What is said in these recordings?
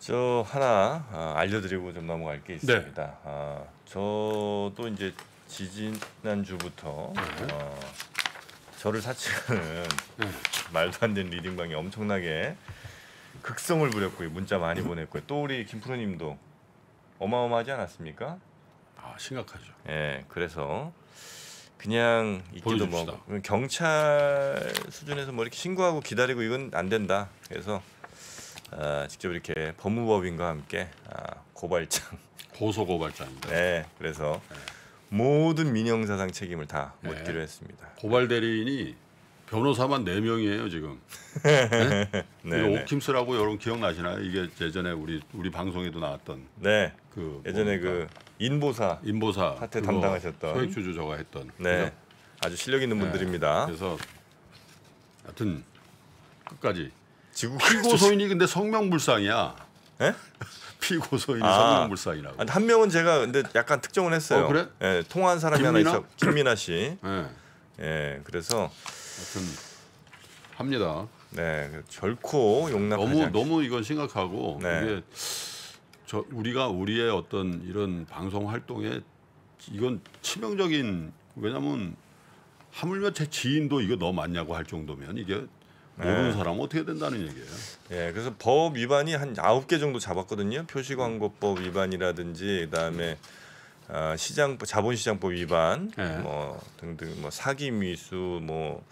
저 하나 어, 알려드리고 좀 넘어갈 게 있습니다. 아, 저도 이제 지지난 주부터 네. 어, 저를 사칭하는 네. 말도 안 되는 리딩방이 엄청나게 극성을 부렸고 문자 많이 보냈고요. 또 우리 김프로님도 어마어마하지 않았습니까? 아 심각하죠. 예, 그래서 그냥 있기도 뭐 보여줍시다. 뭐 경찰 수준에서 뭐 이렇게 신고하고 기다리고 이건 안 된다. 그래서 어, 직접 이렇게 법무법인과 함께 아, 고발장 고소 고발장입니다. 네, 그래서 네. 모든 민영 사상 책임을 다 네. 묻기로 했습니다. 고발 대리인이 변호사만 4 명이에요 지금. 네? 네 오킴스라고 네. 여러분 기억나시나요? 이게 예전에 우리 우리 방송에도 나왔던. 네. 그 예전에 그 인보사 인보사 사태 담당하셨던 소액주주 저가 했던. 네. 그죠? 아주 실력 있는 네. 분들입니다. 그래서 하여튼 끝까지 지구 피고 소인이 근데 성명불상이야. 예? 피고 소인이 아, 성명불상이라고. 아, 한 명은 제가 근데 약간 특정을 했어요. 어, 그래? 예, 통한 사람이 김민아? 하나 있어. 김민아 씨. 예. 예. 그래서 하여튼 합니다. 네, 결코 용납하지 너무 않겠... 너무 이건 심각하고 네. 이게 저 우리가 우리의 어떤 이런 방송 활동에 이건 치명적인 왜냐면 하물며 제 지인도 이거 너 맞냐고 할 정도면 이게 모르는 네. 사람 어떻게 된다는 얘기예요. 예, 그래서 법 위반이 한 아홉 개 정도 잡았거든요. 표시광고법 위반이라든지 그다음에 어, 시장 자본시장법 위반 네. 뭐 등등 뭐 사기 미수 뭐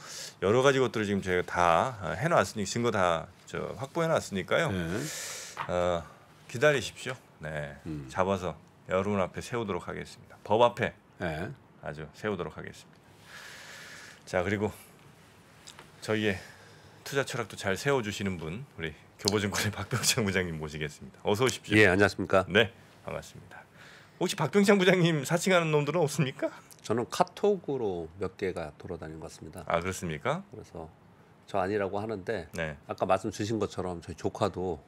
여러 가지 것들을 지금 저가다 해놨으니 증거 다 확보해놨으니까요. 네. 어, 기다리십시오. 네, 음. 잡아서 여러분 앞에 세우도록 하겠습니다. 법 앞에 네. 아주 세우도록 하겠습니다. 자 그리고 저희의 투자 철학도 잘 세워주시는 분 우리 교보증권의 박병창 부장님 모시겠습니다. 어서 오십시오. 예, 안녕하십니까? 네, 반갑습니다. 혹시 박병창 부장님 사칭하는 놈들은 없습니까? 저는 카톡으로 몇 개가 돌아다닌 것 같습니다. 아 그렇습니까? 그래서 저 아니라고 하는데 네. 아까 말씀 주신 것처럼 저희 조카도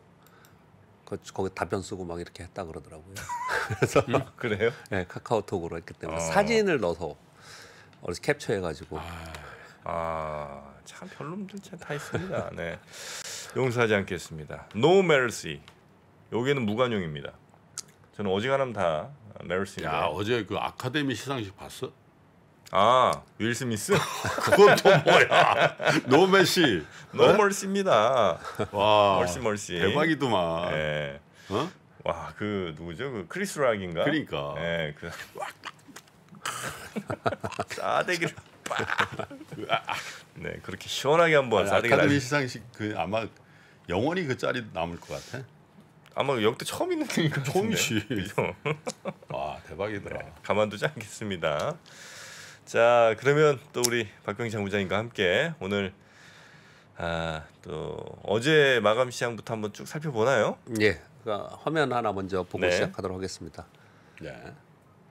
그, 거기 답변 쓰고 막 이렇게 했다 그러더라고요. 그래서 음, 그래요? 네, 카카오톡으로 했기 때문에 어. 사진을 넣어서 어디서 캡처해가지고. 아. 아. 참 별놈들 다 있습니다. 네. 용서하지 않겠습니다. No mercy. 여기는 무관용입니다. 저는 어지간하면 다 메르시인데. 야 어제 그 아카데미 시상식 봤어? 아, 윌 스미스? 그건 또 뭐야? 노메시. 노멀시입니다. 네? 와. 멀시 멀시. 대박이더만. 예. 어? 와, 그 누구죠? 그 크리스 락인가? 그러니까. 예, 그 싸대기를 아, 아, 네 그렇게 시원하게 한번 아카데미 시상식 그 아마 영원히 그 자리 남을 것 같아. 아마 역대 처음 있는 거니까 처음이지. 와 대박이다. 네, 가만두지 않겠습니다. 자 그러면 또 우리 박경희 장부장님과 함께 오늘 아, 또 어제 마감 시장부터 한번 쭉 살펴보나요? 예. 그러니까 화면 하나 먼저 보고 네. 시작하도록 하겠습니다. 예.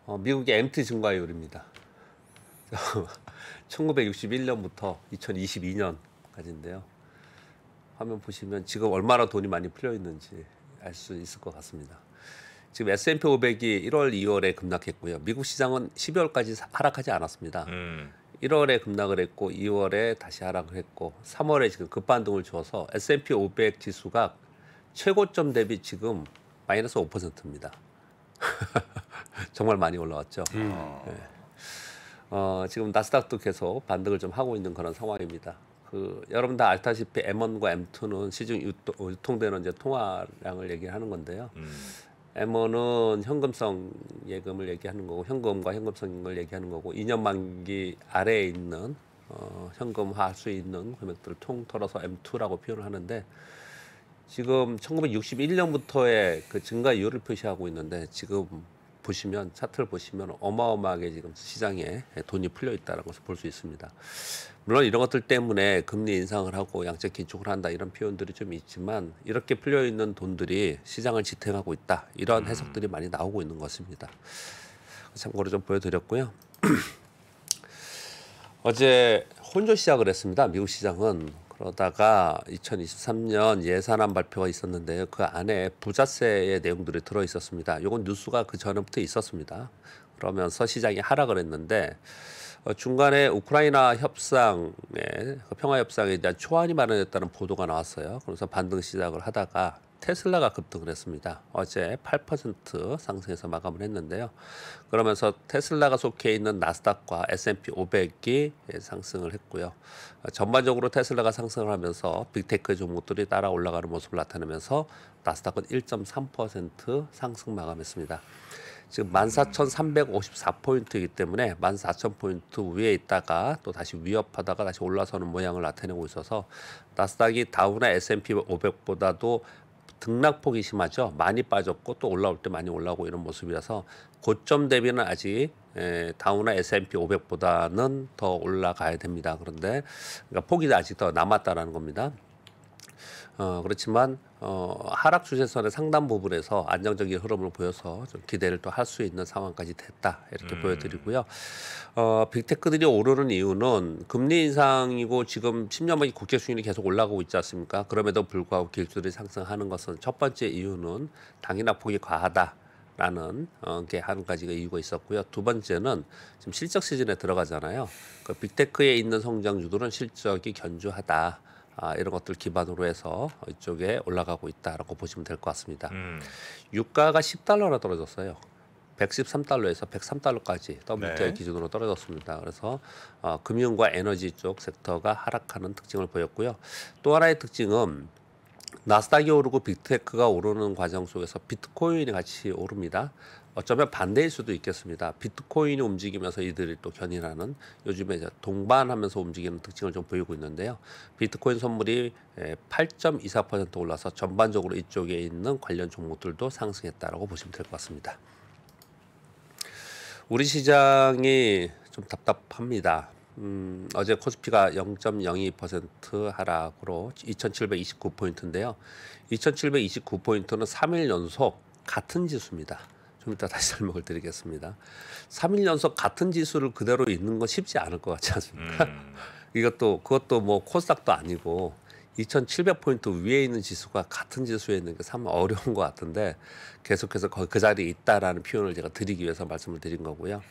어, 미국의 MT 증가율입니다. 1961년부터 2022년까지인데요. 화면 보시면 지금 얼마나 돈이 많이 풀려 있는지 알 수 있을 것 같습니다. 지금 S&P 500이 1월, 2월에 급락했고요. 미국 시장은 12월까지 하락하지 않았습니다. 음. 1월에 급락을 했고 2월에 다시 하락을 했고 3월에 지금 급반등을 줘서 S&P 500 지수가 최고점 대비 지금 마이너스 5%입니다. 정말 많이 올라왔죠. 음. 네. 어, 지금 나스닥도 계속 반등을 좀 하고 있는 그런 상황입니다. 그 여러분 다 알다시피 M1과 M2는 시중 유통, 되는 이제 통화량을 얘기하는 건데요. 음. M1은 현금성 예금을 얘기하는 거고 현금과 현금성을 얘기하는 거고 2년 만기 아래에 있는 어, 현금 화할수 있는 금액들을 통틀어서 M2라고 표현을 하는데 지금 1961년부터의 그 증가율을 표시하고 있는데 지금 보시면 차트를 보시면 어마어마하게 지금 시장에 돈이 풀려 있다라고 볼 수 있습니다. 물론 이런 것들 때문에 금리 인상을 하고 양적 긴축을 한다 이런 표현들이 좀 있지만 이렇게 풀려 있는 돈들이 시장을 지탱하고 있다 이런 음. 해석들이 많이 나오고 있는 것입니다. 참고로 좀 보여드렸고요. 어제 혼조 시작을 했습니다. 미국 시장은 그러다가 2023년 예산안 발표가 있었는데요. 그 안에 부자세의 내용들이 들어 있었습니다. 이건 뉴스가 그 전부터 있었습니다. 그러면서 시장이 하락을 했는데 어, 중간에 우크라이나 협상에 그 평화 협상에 대한 초안이 마련됐다는 보도가 나왔어요. 그래서 반등 시작을 하다가 테슬라가 급등을 했습니다. 어제 8% 상승해서 마감을 했는데요. 그러면서 테슬라가 속해 있는 나스닥과 S&P 500이 상승을 했고요. 전반적으로 테슬라가 상승을 하면서 빅테크 종목들이 따라 올라가는 모습을 나타내면서 나스닥은 1.3% 상승 마감했습니다. 지금 14,354포인트이기 때문에 14,000포인트 위에 있다가 또 다시 위협하다가 다시 올라서는 모양을 나타내고 있어서 나스닥이 다우나 S&P 500보다도 등락폭이 심하죠. 많이 빠졌고 또 올라올 때 많이 올라오고 이런 모습이라서 고점 대비는 아직 다우나 S&P 500보다는 더 올라가야 됩니다. 그런데 그러니까 폭이 아직 더남았다는 겁니다. 어, 그렇지만 어, 하락 추세선의 상단 부분에서 안정적인 흐름을 보여서 좀 기대를 또 할 수 있는 상황까지 됐다 이렇게 음. 보여드리고요. 어, 빅테크들이 오르는 이유는 금리 인상이고 지금 1 0년만에 국제 수익이 계속 올라가고 있지 않습니까? 그럼에도 불구하고 길수들이 상승하는 것은 첫 번째 이유는 당이나폭이 과하다. 라는 어, 게한 가지가 이유가 있었고요. 두 번째는 지금 실적 시즌에 들어가잖아요. 그 빅테크에 있는 성장주도는 실적이 견주하다 아, 이런 것들 기반으로 해서 이쪽에 올라가고 있다라고 보시면 될 것 같습니다. 음. 유가가 10달러나 떨어졌어요. 113달러에서 103달러까지 WTI 네. 기준으로 떨어졌습니다. 그래서 어, 금융과 에너지 쪽 섹터가 하락하는 특징을 보였고요. 또 하나의 특징은 나스닥이 오르고 빅테크가 오르는 과정 속에서 비트코인이 같이 오릅니다. 어쩌면 반대일 수도 있겠습니다. 비트코인이 움직이면서 이들이 또 견인하는 요즘에 이제 동반하면서 움직이는 특징을 좀 보이고 있는데요. 비트코인 선물이 8.24% 올라서 전반적으로 이쪽에 있는 관련 종목들도 상승했다고 보시면 될 것 같습니다. 우리 시장이 좀 답답합니다. 음, 어제 코스피가 0.02% 하락으로 2,729포인트인데요. 2,729포인트는 3일 연속 같은 지수입니다. 좀 이따 다시 설명을 드리겠습니다. 3일 연속 같은 지수를 그대로 있는 건 쉽지 않을 것 같지 않습니까? 음. 이것도 그것도 뭐 코스닥도 아니고 2,700포인트 위에 있는 지수가 같은 지수에 있는 게 참 어려운 것 같은데 계속해서 거의 그 자리에 있다라는 표현을 제가 드리기 위해서 말씀을 드린 거고요.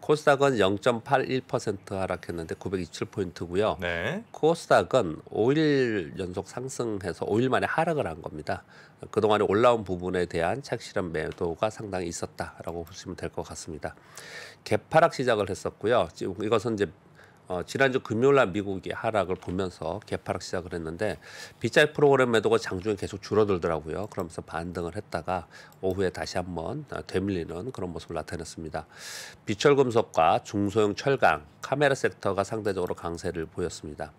코스닥은 0.81% 하락했는데 927포인트고요. 네. 코스닥은 5일 연속 상승해서 5일 만에 하락을 한 겁니다. 그동안에 올라온 부분에 대한 착실한 매도가 상당히 있었다라고 보시면 될 것 같습니다. 개파락 시작을 했었고요. 지금 이것은 이제 어, 지난주 금요일날 미국이 하락을 보면서 개파락 시작을 했는데 빗자리 프로그램 매도가 장중에 계속 줄어들더라고요. 그러면서 반등을 했다가 오후에 다시 한번 되밀리는 그런 모습을 나타냈습니다. 비철금속과 중소형 철강, 카메라 섹터가 상대적으로 강세를 보였습니다.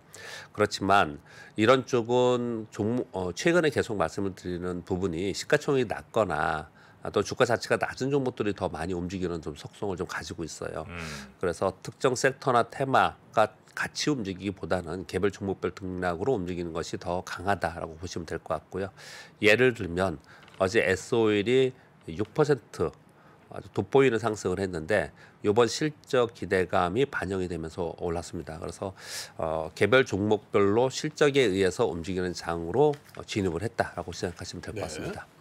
그렇지만 이런 쪽은 종, 어, 최근에 계속 말씀을 드리는 부분이 시가총이 낮거나 아, 또 주가 자체가 낮은 종목들이 더 많이 움직이는 좀 속성을 좀 가지고 있어요. 음. 그래서 특정 섹터나 테마가 같이 움직이기보다는 개별 종목별 등락으로 움직이는 것이 더 강하다라고 보시면 될 것 같고요. 예를 들면 어제 S-오일이 6% 아주 돋보이는 상승을 했는데 이번 실적 기대감이 반영이 되면서 올랐습니다. 그래서 어, 개별 종목별로 실적에 의해서 움직이는 장으로 어, 진입을 했다라고 생각하시면 될것 네. 같습니다. 네.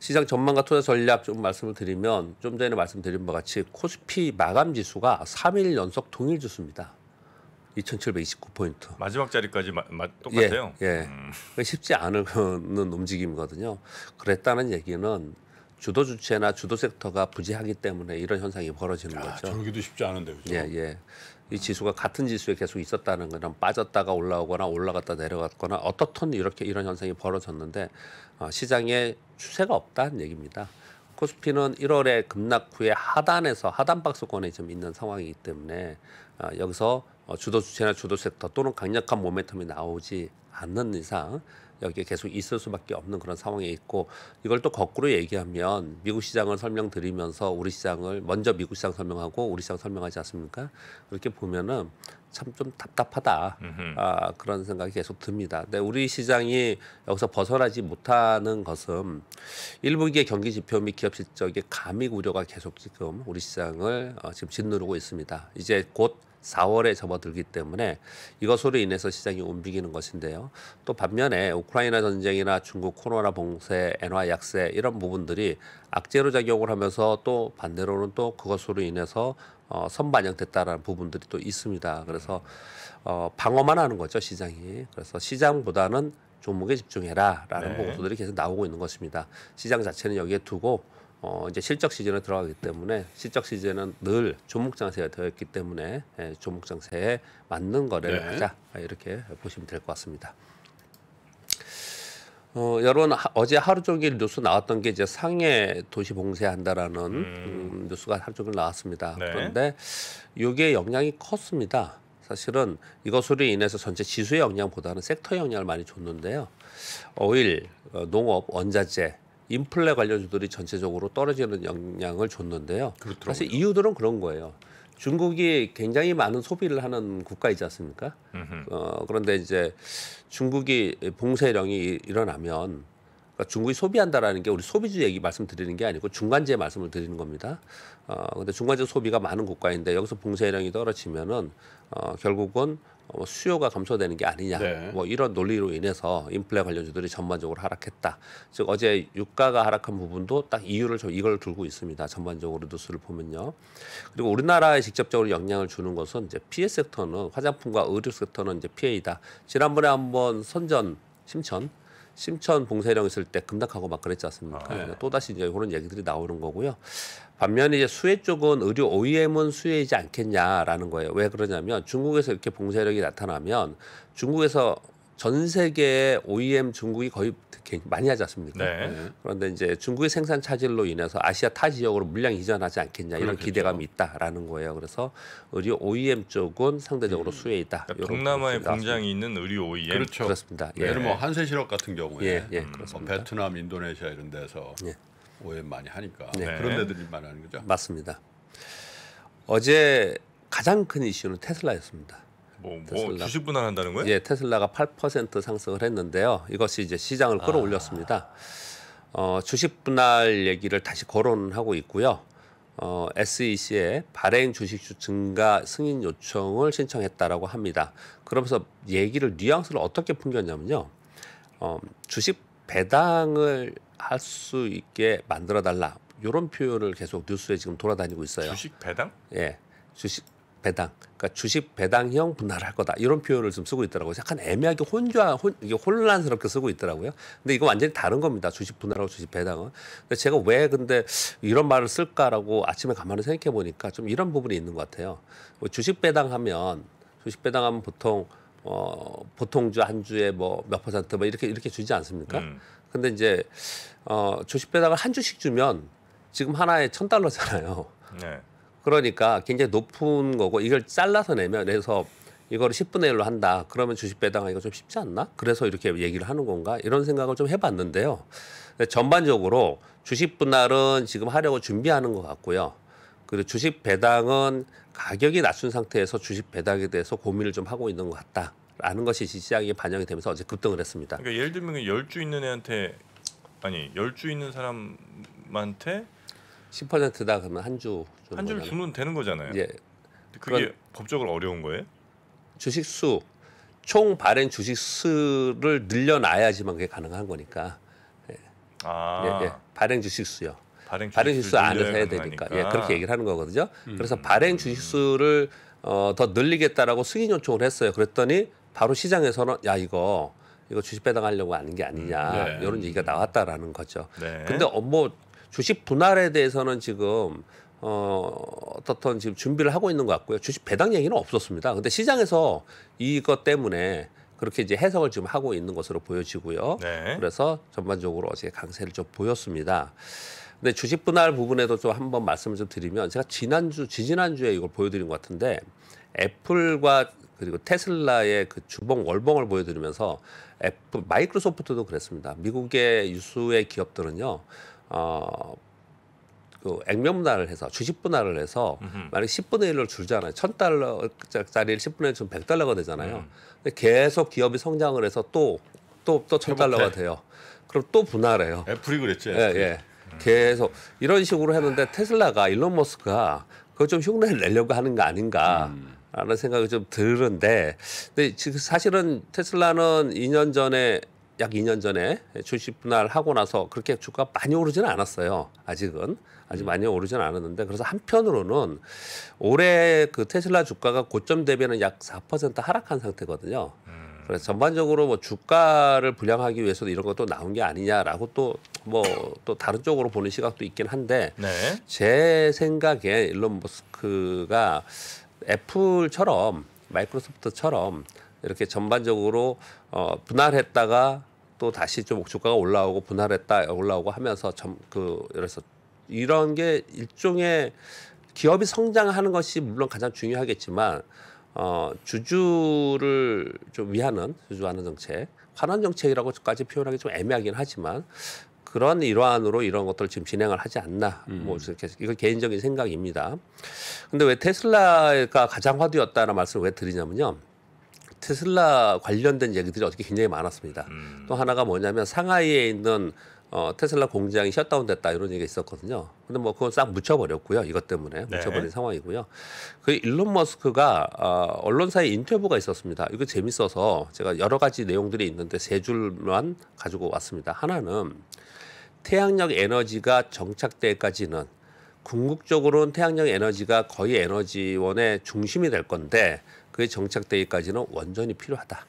시장 전망과 투자 전략 좀 말씀을 드리면 좀 전에 말씀드린 바와 같이 코스피 마감 지수가 3일 연속 동일 주수입니다 2,729포인트. 마지막 자리까지 마, 마, 똑같아요. 예, 예. 음. 쉽지 않은 움직임이거든요. 그랬다는 얘기는 주도 주체나 주도 섹터가 부재하기 때문에 이런 현상이 벌어지는 야, 거죠. 저기도 쉽지 않은데 그죠? 예, 예. 이 지수가 같은 지수에 계속 있었다는 거는 빠졌다가 올라오거나 올라갔다 내려갔거나 어떻든 이렇게 이런 현상이 벌어졌는데 어, 시장에 추세가 없다는 얘기입니다. 코스피는 1월에 급락 후에 하단에서 하단 박스권에 좀 있는 상황이기 때문에 어, 여기서 어, 주도 주체나 주도 섹터 또는 강력한 모멘텀이 나오지 않는 이상 여기에 계속 있을 수밖에 없는 그런 상황에 있고 이걸 또 거꾸로 얘기하면 미국 시장을 설명드리면서 우리 시장을 먼저 미국 시장 설명하고 우리 시장 설명하지 않습니까? 그렇게 보면은 참좀 답답하다 아, 그런 생각이 계속 듭니다. 근데 우리 시장이 여기서 벗어나지 못하는 것은 1분기의 경기 지표 및 기업 실적의 감익 우려가 계속 지금 우리 시장을 어, 지금 짓누르고 있습니다. 이제 곧 4월에 접어들기 때문에 이것으로 인해서 시장이 움직이는 것인데요. 또 반면에 우크라이나 전쟁이나 중국 코로나 봉쇄, 엔화 약세 이런 부분들이 악재로 작용을 하면서 또 반대로는 또 그것으로 인해서 어, 선반영됐다라는 부분들이 또 있습니다. 그래서 어, 방어만 하는 거죠 시장이. 그래서 시장보다는 종목에 집중해라라는 네. 보고서들이 계속 나오고 있는 것입니다. 시장 자체는 여기에 두고 어, 이제 실적 시즌에 들어가기 때문에 실적 시즌은 늘 종목 장세가 되었기 때문에 예, 종목 장세에 맞는 거래를 네. 하자 이렇게 보시면 될 것 같습니다. 어, 여러분 하, 어제 하루 종일 뉴스 나왔던 게 이제 상해 도시 봉쇄한다라는 음. 음, 뉴스가 하루 종일 나왔습니다. 네. 그런데 이게 영향이 컸습니다. 사실은 이것으로 인해서 전체 지수의 영향보다는 섹터의 영향을 많이 줬는데요. 오일, 어, 농업, 원자재, 인플레 관련주들이 전체적으로 떨어지는 영향을 줬는데요. 그렇더라고요. 사실 이유들은 그런 거예요. 중국이 굉장히 많은 소비를 하는 국가이지 않습니까? 어, 그런데 이제 중국이 봉쇄령이 일어나면 그러니까 중국이 소비한다라는 게 우리 소비주 얘기 말씀드리는 게 아니고 중간재 말씀을 드리는 겁니다. 어, 근데 중간재 소비가 많은 국가인데 여기서 봉쇄령이 떨어지면은 어, 결국은 어, 수요가 감소되는 게 아니냐 네. 뭐 이런 논리로 인해서 인플레 관련주들이 전반적으로 하락했다. 즉 어제 유가가 하락한 부분도 딱 이유를 좀 이걸 들고 있습니다. 전반적으로 뉴스를 보면요. 그리고 우리나라에 직접적으로 영향을 주는 것은 이제 피해 섹터는 화장품과 의류 섹터는 이제 피해이다. 지난번에 한번 선전 심천 심천 봉쇄령 있을 때 급락하고 막 그랬지 않습니까? 아, 네. 또다시 이제 그런 얘기들이 나오는 거고요. 반면에 이제 수혜 쪽은 의류 OEM은 수혜이지 않겠냐라는 거예요. 왜 그러냐면 중국에서 이렇게 봉쇄력이 나타나면 중국에서 전 세계 의 OEM 중국이 거의 많이 하지 않습니까? 네. 네. 그런데 이제 중국의 생산 차질로 인해서 아시아 타 지역으로 물량 이전하지 않겠냐 이런 그렇겠죠. 기대감이 있다라는 거예요. 그래서 의류 OEM 쪽은 상대적으로 음. 수혜 있다. 그러니까 동남아에 공장이 있는 의류 OEM 그렇죠. 그렇습니다. 예. 예를 뭐 한세실업 같은 경우에 예, 예, 음. 베트남, 인도네시아 이런 데서 예. 오해 많이 하니까 네. 그런 데들이 말하는 거죠. 맞습니다. 어제 가장 큰 이슈는 테슬라였습니다. 뭐, 뭐 테슬라. 뭐 주식 분할한다는 거예요? 예, 테슬라가 8% 상승을 했는데요. 이것이 이제 시장을 아. 끌어올렸습니다. 아. 어, 주식 분할 얘기를 다시 거론하고 있고요. 어, SEC에 발행 주식수 증가 승인 요청을 신청했다라고 합니다. 그러면서 얘기를 뉘앙스를 어떻게 풍겼냐면요. 어, 주식 배당을 할 수 있게 만들어 달라 이런 표현을 계속 뉴스에 지금 돌아다니고 있어요. 주식 배당? 예, 주식 배당. 그러니까 주식 배당형 분할할 거다 이런 표현을 좀 쓰고 있더라고요. 약간 애매하게 혼자 혼, 이게 혼란스럽게 쓰고 있더라고요. 근데 이거 완전히 다른 겁니다. 주식 분할하고 주식 배당은. 근데 제가 왜 근데 이런 말을 쓸까라고 아침에 가만히 생각해 보니까 좀 이런 부분이 있는 것 같아요. 뭐 주식 배당하면 주식 배당하면 보통 어, 보통 주 한 주에 뭐 몇 퍼센트 뭐 이렇게 이렇게 주지 않습니까? 음. 근데 이제 어, 주식 배당을 한 주씩 주면 지금 하나에 천 달러잖아요. 네. 그러니까 굉장히 높은 거고 이걸 잘라서 내면 그래서 이거를 10분의 1로 한다. 그러면 주식 배당하기가 좀 쉽지 않나? 그래서 이렇게 얘기를 하는 건가? 이런 생각을 좀 해봤는데요. 전반적으로 주식 분할은 지금 하려고 준비하는 것 같고요. 그리고 주식 배당은 가격이 낮춘 상태에서 주식 배당에 대해서 고민을 좀 하고 있는 것 같다. 라는 것이 시장에 반영이 되면서 어제 급등을 했습니다. 그러니까 예를 들면 그 열주 있는 애한테 아니 열주 있는 사람한테 10%다 그러면 한주한주 주면 되는 거잖아요. 예. 그게 법적으로 어려운 거예요? 주식 수총 발행 주식 수를 늘려놔야지만 그게 가능한 거니까. 예. 아. 예, 예. 발행 주식 수요. 발행, 발행 주식수 안에서 해야 되니까 예, 그렇게 얘기를 하는 거거든요. 음. 그래서 발행 주식수를 어, 더 늘리겠다라고 승인 요청을 했어요. 그랬더니 바로 시장에서는 야 이거 이거 주식 배당하려고 하는 게 아니냐 음, 네. 이런 얘기가 나왔다라는 거죠. 네. 근데 어, 뭐 주식 분할에 대해서는 지금 어, 어떻든 지금 준비를 하고 있는 것 같고요. 주식 배당 얘기는 없었습니다. 근데 시장에서 이것 때문에 그렇게 이제 해석을 지금 하고 있는 것으로 보여지고요. 네. 그래서 전반적으로 어제 강세를 좀 보였습니다. 근데 주식 분할 부분에도 좀 한번 말씀을 좀 드리면 제가 지난주, 지지난주에 이걸 보여드린 것 같은데 애플과 그리고 테슬라의 그 주봉 월봉을 보여드리면서 애플, 마이크로소프트도 그랬습니다. 미국의 유수의 기업들은요, 어, 그 액면 분할을 해서 주식 분할을 해서 만약 10분의 1로 줄잖아요. 1000달러짜리를 10분의 1 주면 100달러가 되잖아요. 음. 근데 계속 기업이 성장을 해서 또 또또 1000달러가 돼요. 그럼 또 분할해요. 애플이 그랬지. 예, 예. 계속 이런 식으로 했는데 테슬라가 일론 머스크가 그거 좀 흉내를 내려고 하는 거 아닌가. 라는 생각이 좀 드는데, 근데 지금 사실은 테슬라는 2년 전에 약 2년 전에 출시 분할 하고 나서 그렇게 주가 많이 오르지는 않았어요. 아직은 아직 많이 오르지는 않았는데 그래서 한편으로는 올해 그 테슬라 주가가 고점 대비는 약 4% 하락한 상태거든요. 그래서 전반적으로 뭐 주가를 분양하기 위해서도 이런 것도 나온 게 아니냐라고 또 뭐또 뭐 또 다른 쪽으로 보는 시각도 있긴 한데 네. 제 생각에 일론 머스크가 애플처럼 마이크로소프트처럼 이렇게 전반적으로 어, 분할했다가 또 다시 좀 주가가 올라오고 분할했다 올라오고 하면서 점그 그래서 이런 게 일종의 기업이 성장하는 것이 물론 가장 중요하겠지만 어, 주주를 좀 위하는 주주하는 정책, 환원 정책이라고까지 표현하기 좀 애매하긴 하지만 그런 일환으로 이런 것들을 지금 진행을 하지 않나 음. 뭐 이렇게 이거 개인적인 생각입니다. 근데 왜 테슬라가 가장 화두였다는 말씀을 왜 드리냐면요. 테슬라 관련된 얘기들이 어떻게 굉장히 많았습니다. 음. 또 하나가 뭐냐면 상하이에 있는 어, 테슬라 공장이 셧다운됐다 이런 얘기가 있었거든요. 근데 뭐 그건 싹 묻혀버렸고요. 이것 때문에 네. 묻혀버린 상황이고요. 그 일론 머스크가 어, 언론사에 인터뷰가 있었습니다. 이거 재밌어서 제가 여러 가지 내용들이 있는데 세 줄만 가지고 왔습니다. 하나는 태양력 에너지가 정착때까지는 궁극적으로는 태양력 에너지가 거의 에너지원의 중심이 될 건데 그게 정착되기까지는 원전이 필요하다.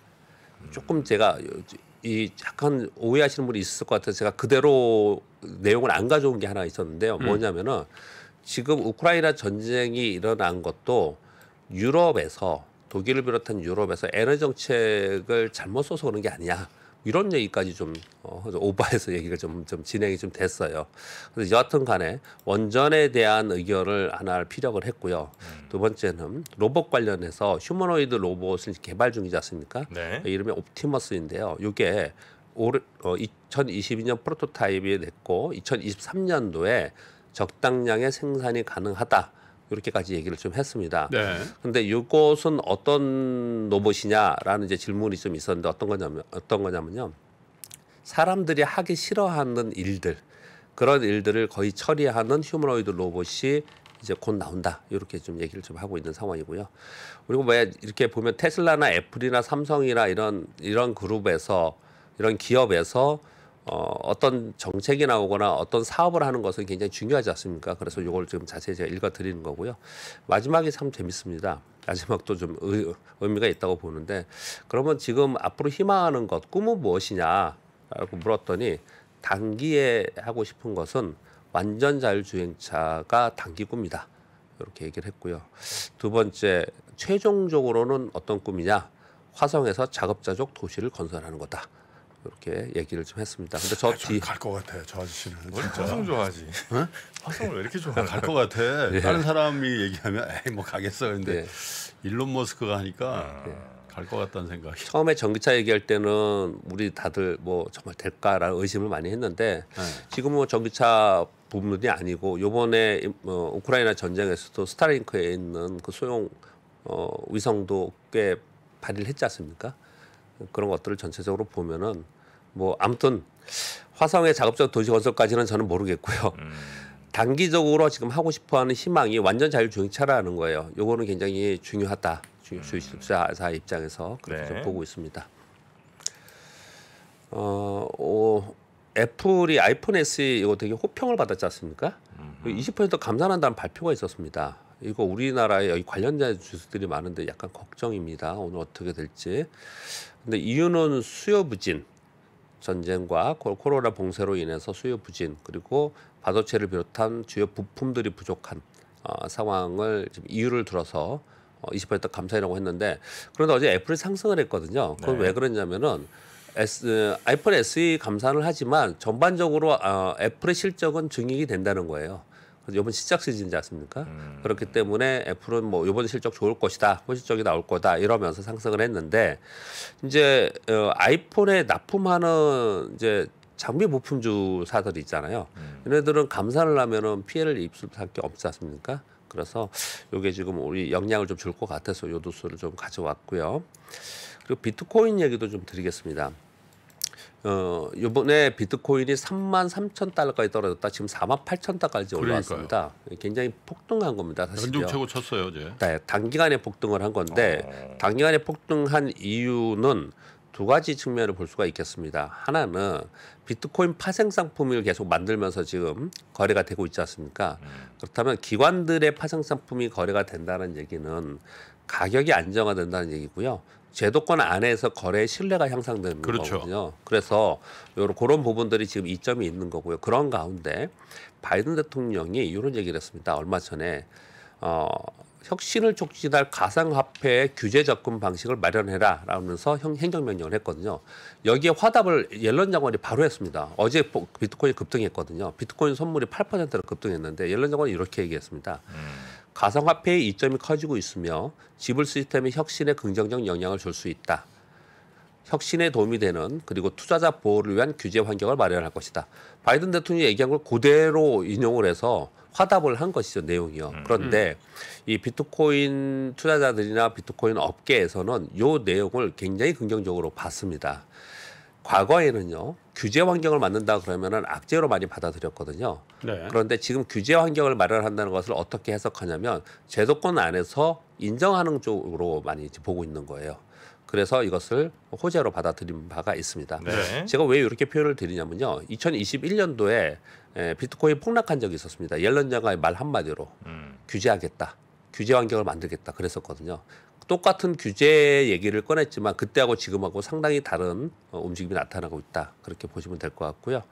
조금 제가 이 약간 오해하시는 분이 있을 것 같아서 제가 그대로 내용을 안 가져온 게 하나 있었는데요. 음. 뭐냐면은 지금 우크라이나 전쟁이 일어난 것도 유럽에서 독일을 비롯한 유럽에서 에너지 정책을 잘못 써서 그런 게 아니야. 이런 얘기까지 좀 어, 오바해서 얘기가 좀, 좀 진행이 좀 됐어요. 그래서 여하튼 간에 원전에 대한 의견을 하나 를 피력을 했고요. 음. 두 번째는 로봇 관련해서 휴머노이드 로봇을 개발 중이지 않습니까? 네. 그 이름이 옵티머스인데요. 이게 올해 어, 2022년 프로토타입이 됐고 2023년도에 적당량의 생산이 가능하다. 이렇게까지 얘기를 좀 했습니다. 네. 근데 이것은 어떤 로봇이냐라는 이제 질문이 좀 있었는데 어떤 거냐면 어떤 거냐면요. 사람들이 하기 싫어하는 일들 그런 일들을 거의 처리하는 휴머노이드 로봇이 이제 곧 나온다 이렇게 좀 얘기를 좀 하고 있는 상황이고요. 그리고 뭐 이렇게 보면 테슬라나 애플이나 삼성이나 이런 이런 그룹에서 이런 기업에서 어, 떤 정책이 나오거나 어떤 사업을 하는 것은 굉장히 중요하지 않습니까? 그래서 이걸 지금 자세히 제가 읽어 드리는 거고요. 마지막이 참 재밌습니다. 마지막도 좀 의, 의미가 있다고 보는데 그러면 지금 앞으로 희망하는 것, 꿈은 무엇이냐라고 물었더니 단기에 하고 싶은 것은 완전 자율주행차가 단기 꿈이다. 이렇게 얘기를 했고요. 두 번째, 최종적으로는 어떤 꿈이냐? 화성에서 작업자족 도시를 건설하는 거다. 이렇게 얘기를 좀 했습니다. 근데 저뒤 아, 갈것 같아요. 저 아저씨는 진짜 화성 좋아하지. 응? 어? 화성을 왜 이렇게 좋아해? 갈것 같아. 예. 다른 사람이 얘기하면 에이 뭐 가겠어. 근데 예. 일론 머스크가 하니까 아, 예. 갈것 같다는 생각이. 처음에 전기차 얘기할 때는 우리 다들 뭐 정말 될까라는 의심을 많이 했는데 네. 지금은 뭐 전기차 부분이 아니고 요번에 어, 우크라이나 전쟁에서도 스타링크에 있는 그 소형 어, 위성도 꽤 발휘를 했지 않습니까? 그런 것들을 전체적으로 보면은 뭐 아무튼 화성의 작업적 도시 건설까지는 저는 모르겠고요. 음. 단기적으로 지금 하고 싶어하는 희망이 완전 자율주행차라는 거예요. 요거는 굉장히 중요하다. 주입사사 음. 입장에서 그렇게 네. 보고 있습니다. 어, 어, 애플이 아이폰 SE 이거 되게 호평을 받았지 않습니까? 그 음흠. 20% 감산한다는 발표가 있었습니다. 이거 우리나라에 여기 관련자 주식들이 많은데 약간 걱정입니다. 오늘 어떻게 될지. 근데 이유는 수요 부진, 전쟁과 코로나 봉쇄로 인해서 수요 부진 그리고 반도체를 비롯한 주요 부품들이 부족한 어, 상황을 지금 이유를 들어서 어, 20% 감산이라고 했는데 그런데 어제 애플이 상승을 했거든요. 그건 네. 왜 그랬냐면은 S, 아이폰 SE 감산을 하지만 전반적으로 어, 애플의 실적은 증액이 된다는 거예요. 이번 시작 시즌이지 않습니까? 음. 그렇기 때문에 애플은 뭐 이번 실적 좋을 것이다, 호실적이 나올 거다 이러면서 상승을 했는데 이제 어, 아이폰에 납품하는 이제 장비 부품주사들이 있잖아요. 음. 얘네들은 감산을 하면은 피해를 입을 수밖에 없지 않습니까? 그래서 이게 지금 우리 영향을 좀 줄 것 같아서 요 도수를 좀 가져왔고요. 그리고 비트코인 얘기도 좀 드리겠습니다. 어, 이번에 비트코인이 3만 3천 달러까지 떨어졌다. 지금 4만 8천 달러까지 올라왔습니다. 그러니까요. 굉장히 폭등한 겁니다. 사실 연 최고 쳤어요, 이제. 네, 단기간에 폭등을 한 건데 어... 단기간에 폭등한 이유는 두 가지 측면을 볼 수가 있겠습니다. 하나는 비트코인 파생 상품을 계속 만들면서 지금 거래가 되고 있지 않습니까? 음. 그렇다면 기관들의 파생 상품이 거래가 된다는 얘기는 가격이 안정화된다는 얘기고요. 제도권 안에서 거래의 신뢰가 향상되는 그렇죠. 거거든요. 그래서 요런 그런 부분들이 지금 이점이 있는 거고요. 그런 가운데 바이든 대통령이 이런 얘기를 했습니다. 얼마 전에 어 혁신을 촉진할 가상화폐 규제 접근 방식을 마련해라 라면서 행정명령을 했거든요. 여기에 화답을 옐런 장관이 바로 했습니다. 어제 비트코인이 급등했거든요. 비트코인 선물이 8%로 급등했는데 옐런 장관이 이렇게 얘기했습니다. 음. 가상화폐의 이점이 커지고 있으며 지불 시스템의 혁신에 긍정적 영향을 줄 수 있다. 혁신에 도움이 되는 그리고 투자자 보호를 위한 규제 환경을 마련할 것이다. 바이든 대통령이 얘기한 걸 그대로 인용을 해서 화답을 한 것이죠 내용이요. 음. 그런데 음. 이 비트코인 투자자들이나 비트코인 업계에서는 요 내용을 굉장히 긍정적으로 봤습니다. 과거에는요 규제 환경을 만든다 그러면은 악재로 많이 받아들였거든요. 네. 그런데 지금 규제 환경을 마련한다는 것을 어떻게 해석하냐면 제도권 안에서 인정하는 쪽으로 많이 보고 있는 거예요. 그래서 이것을 호재로 받아들인 바가 있습니다. 네. 제가 왜 이렇게 표현을 드리냐면요. 2021년도에 비트코인 폭락한 적이 있었습니다. 옐런 장관의 말 한마디로 음. 규제하겠다. 규제 환경을 만들겠다 그랬었거든요. 똑같은 규제 얘기를 꺼냈지만 그때하고 지금하고 상당히 다른 어, 움직임이 나타나고 있다. 그렇게 보시면 될 것 같고요.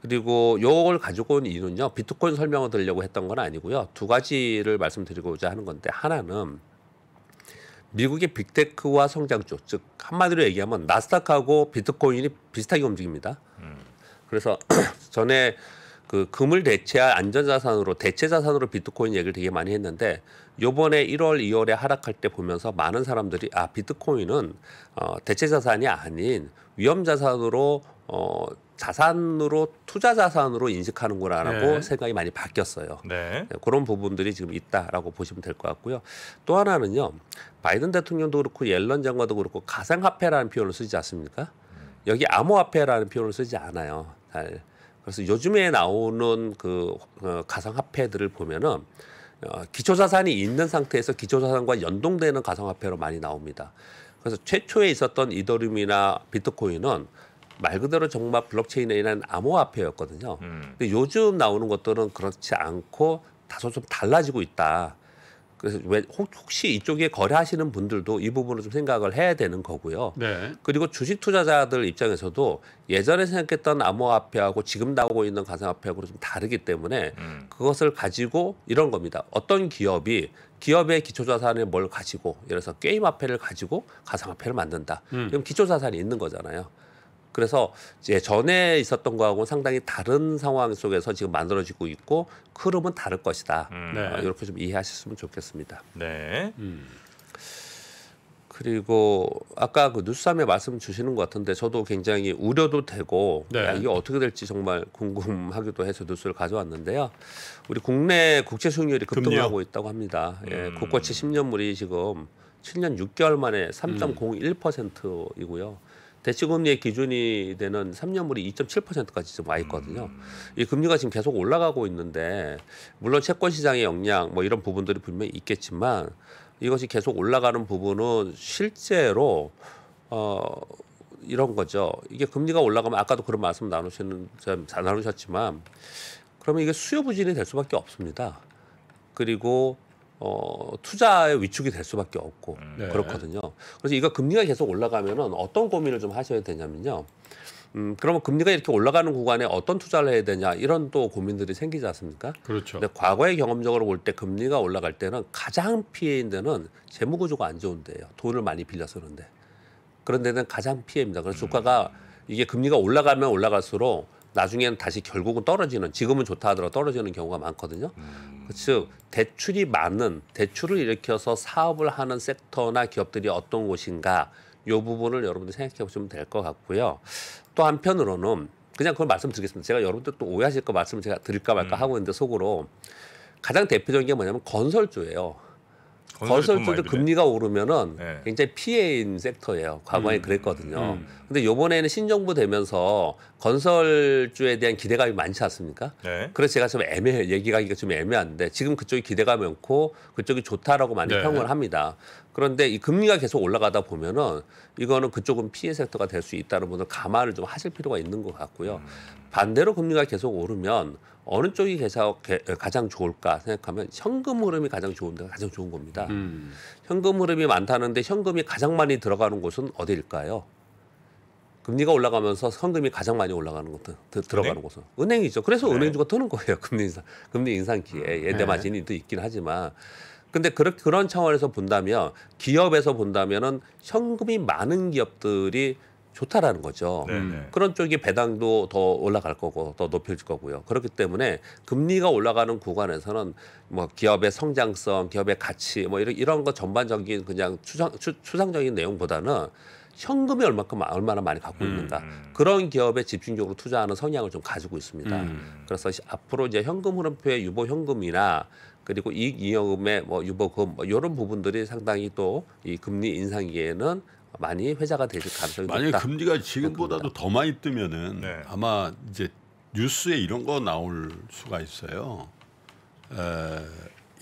그리고 요걸 가지고 온 이유는요. 비트코인 설명을 드리려고 했던 건 아니고요. 두 가지를 말씀드리고자 하는 건데 하나는 미국의 빅테크와 성장주, 즉 한마디로 얘기하면 나스닥하고 비트코인이 비슷하게 움직입니다. 그래서 전에 그 금을 대체할 안전자산으로 대체자산으로 비트코인 얘기를 되게 많이 했는데 요번에 1월, 2월에 하락할 때 보면서 많은 사람들이 아 비트코인은 어, 대체 자산이 아닌 위험 자산으로 어, 자산으로 투자 자산으로 인식하는구나라고 네. 생각이 많이 바뀌었어요. 네. 네, 그런 부분들이 지금 있다라고 보시면 될 것 같고요. 또 하나는요, 바이든 대통령도 그렇고 옐런 장관도 그렇고 가상화폐라는 표현을 쓰지 않습니까? 여기 암호화폐라는 표현을 쓰지 않아요. 잘. 그래서 요즘에 나오는 그 어, 가상화폐들을 보면은 어, 기초자산이 있는 상태에서 기초자산과 연동되는 가상화폐로 많이 나옵니다. 그래서 최초에 있었던 이더리움이나 비트코인은 말 그대로 정말 블록체인에 의한 암호화폐였거든요. 음. 근데 요즘 나오는 것들은 그렇지 않고 다소 좀 달라지고 있다. 그래서 왜 혹시 이쪽에 거래하시는 분들도 이 부분을 좀 생각을 해야 되는 거고요. 네. 그리고 주식 투자자들 입장에서도 예전에 생각했던 암호화폐하고 지금 나오고 있는 가상화폐하고 좀 다르기 때문에 음. 그것을 가지고 이런 겁니다. 어떤 기업이 기업의 기초자산에뭘 가지고 예를 들어서 게임화폐를 가지고 가상화폐를 만든다. 음. 그럼 기초자산이 있는 거잖아요. 그래서 이제 전에 있었던 거하고 상당히 다른 상황 속에서 지금 만들어지고 있고 흐름은 다를 것이다. 음. 어, 네. 이렇게 좀 이해하셨으면 좋겠습니다. 네. 음. 그리고 아까 그 뉴스삼에 말씀 주시는 것 같은데 저도 굉장히 우려도 되고 네. 야, 이게 어떻게 될지 정말 궁금하기도 해서 뉴스를 가져왔는데요. 우리 국내 국채 수익률이 급등하고 금리요? 있다고 합니다. 예, 음. 예, 국고채 10년물이 지금 7년 6개월 만에 3.01%이고요. 대출금리의 기준이 되는 3년물이 2.7%까지 지금 와 있거든요. 음. 이 금리가 지금 계속 올라가고 있는데 물론 채권 시장의 역량 뭐 이런 부분들이 분명히 있겠지만 이것이 계속 올라가는 부분은 실제로 어 이런 거죠. 이게 금리가 올라가면 아까도 그런 말씀 나누셨는 나누셨지만 그러면 이게 수요 부진이 될 수밖에 없습니다. 그리고 어, 투자의 위축이 될 수밖에 없고 음. 네. 그렇거든요. 그래서 이거 금리가 계속 올라가면은 어떤 고민을 좀 하셔야 되냐면요. 음, 그러면 금리가 이렇게 올라가는 구간에 어떤 투자를 해야 되냐 이런 또 고민들이 생기지 않습니까? 그렇죠. 근데 과거의 경험적으로 볼 때 금리가 올라갈 때는 가장 피해인 데는 재무 구조가 안 좋은 데예요. 돈을 많이 빌려 쓰는데. 그런 데는 가장 피해입니다. 그래서 음. 주가가 이게 금리가 올라가면 올라갈수록 나중에는 다시 결국은 떨어지는 지금은 좋다 하더라도 떨어지는 경우가 많거든요. 음. 그 즉 대출이 많은 대출을 일으켜서 사업을 하는 섹터나 기업들이 어떤 곳인가 요 부분을 여러분들 생각해 보시면 될 것 같고요. 또 한편으로는 그냥 그걸 말씀드리겠습니다. 제가 여러분들 또 오해하실 거 말씀을 제가 드릴까 말까 음. 하고 있는데 속으로 가장 대표적인 게 뭐냐면 건설주예요. 건설주들 금리가 오르면은 네. 굉장히 피해인 섹터예요. 과거에 음. 그랬거든요. 음. 근데 요번에는 신정부 되면서 건설주에 대한 기대감이 많지 않습니까? 네. 그래서 제가 좀 애매해 얘기하기가 좀 애매한데 지금 그쪽이 기대감이 많고 그쪽이 좋다라고 많이 네. 평을 합니다. 그런데 이 금리가 계속 올라가다 보면은 이거는 그쪽은 피해 섹터가 될 수 있다는 분을 감안을 좀 하실 필요가 있는 것 같고요. 음. 반대로 금리가 계속 오르면 어느 쪽이 계속 가장 좋을까 생각하면 현금 흐름이 가장 좋은 데가 가장 좋은 겁니다. 음. 현금 흐름이 많다는데 현금이 가장 많이 들어가는 곳은 어디일까요? 금리가 올라가면서 현금이 가장 많이 올라가는 곳 들어가는 은행? 네. 곳은 은행이죠. 그래서 네. 은행주가 뜨는 거예요. 금리 인상 금리 인상기에 아, 예대 네. 마진이도 있긴 하지만 근데 그런 그런 차원에서 본다면 기업에서 본다면은 현금이 많은 기업들이 좋다라는 거죠. 네네. 네. 음. 그런 쪽이 배당도 더 올라갈 거고 더 높여질 거고요. 그렇기 때문에 금리가 올라가는 구간에서는 뭐 기업의 성장성, 기업의 가치 뭐 이런 이런 거 전반적인 그냥 추상 추, 추상적인 내용보다는 현금이 얼마큼 얼마나 많이 갖고 음, 있는가 음. 그런 기업에 집중적으로 투자하는 성향을 좀 가지고 있습니다. 음. 그래서 앞으로 이제 현금 흐름표의 유보 현금이나 그리고 이익 이여금의 뭐 유보금 뭐 이런 부분들이 상당히 또 이 금리 인상기에는 많이 회자가 될 가능성이 높다. 만약 금리가 지금보다도 더 많이 뜨면은 네. 아마 이제 뉴스에 이런 거 나올 수가 있어요.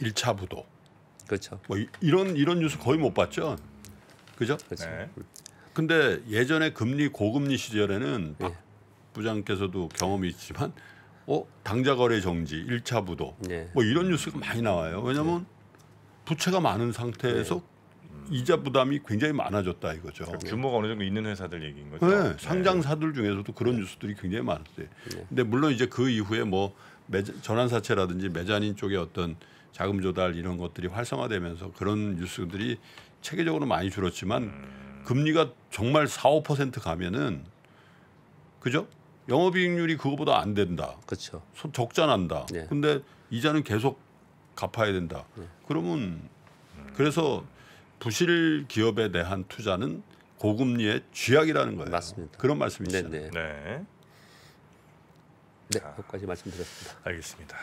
1차 부도. 그렇죠. 뭐 이, 이런 이런 뉴스 거의 못 봤죠. 그죠? 그렇죠. 네. 근데 예전에 금리 고금리 시절에는 예. 박 네. 부장께서도 경험이 있지만 어 당좌 거래 정지, 1차 부도. 네. 뭐 이런 뉴스가 많이 나와요. 왜냐면 예. 부채가 많은 상태에서 이자 부담이 굉장히 많아졌다 이거죠. 그 규모가 어느 정도 있는 회사들 얘기인 거죠. 네, 네. 상장사들 중에서도 그런 네. 뉴스들이 굉장히 많았어요. 네. 근데 물론 이제 그 이후에 뭐 전환사채라든지 매자닌 쪽의 어떤 자금 조달 이런 것들이 활성화되면서 그런 뉴스들이 체계적으로 많이 줄었지만 음. 금리가 정말 4, 5% 가면은 그죠? 영업이익률이 그거보다 안 된다. 그렇죠. 적자 난다. 네. 근데 이자는 계속 갚아야 된다. 네. 그러면 음. 그래서 부실 기업에 대한 투자는 고금리의 쥐약이라는 거예요. 맞습니다. 그런 말씀이시죠. 네네. 네. 여기까지 네. 네. 네, 말씀드렸습니다. 알겠습니다.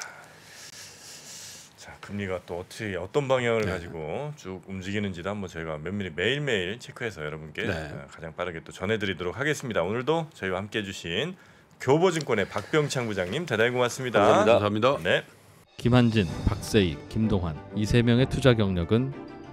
자, 금리가 또 어떻게 어떤 방향을 네. 가지고 쭉 움직이는지도 한번 저희가 면밀히 매일매일 체크해서 여러분께 네. 어, 가장 빠르게 또 전해드리도록 하겠습니다. 오늘도 저희와 함께해 주신 교보증권의 박병창 부장님 대단히 고맙습니다. 감사합니다. 감사합니다. 네. 김한진, 박세희, 김동환 이 세 명의 투자 경력은